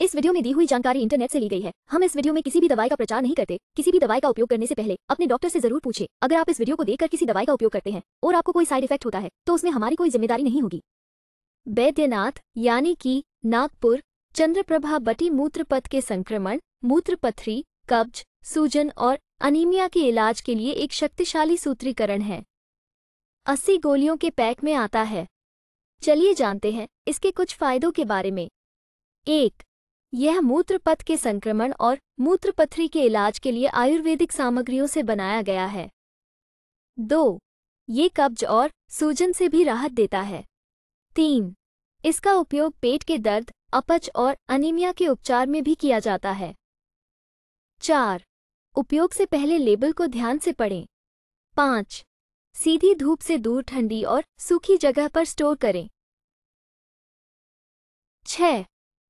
इस वीडियो में दी हुई जानकारी इंटरनेट से ली गई है हम इस वीडियो में किसी भी दवाई का प्रचार नहीं करते किसी भी दवाई का उपयोग करने से पहले अपने डॉक्टर से जरूर पूछे अगर आप इस वीडियो को देखकर किसी दवाई का उपयोग करते हैं और आपको कोई साइड इफेक्ट होता है तो उसमें हमारी कोई जिम्मेदारी नहीं होगी वैद्यनाथ यानी कि नागपुर चंद्रप्रभा बटी मूत्रपथ के संक्रमण मूत्रपथरी कब्ज सूजन और अनिमिया के इलाज के लिए एक शक्तिशाली सूत्रीकरण है अस्सी गोलियों के पैक में आता है चलिए जानते हैं इसके कुछ फायदों के बारे में एक यह मूत्रपथ के संक्रमण और मूत्रपथरी के इलाज के लिए आयुर्वेदिक सामग्रियों से बनाया गया है दो ये कब्ज और सूजन से भी राहत देता है तीन इसका उपयोग पेट के दर्द अपच और अनीमिया के उपचार में भी किया जाता है चार उपयोग से पहले लेबल को ध्यान से पढ़ें पाँच सीधी धूप से दूर ठंडी और सूखी जगह पर स्टोर करें छ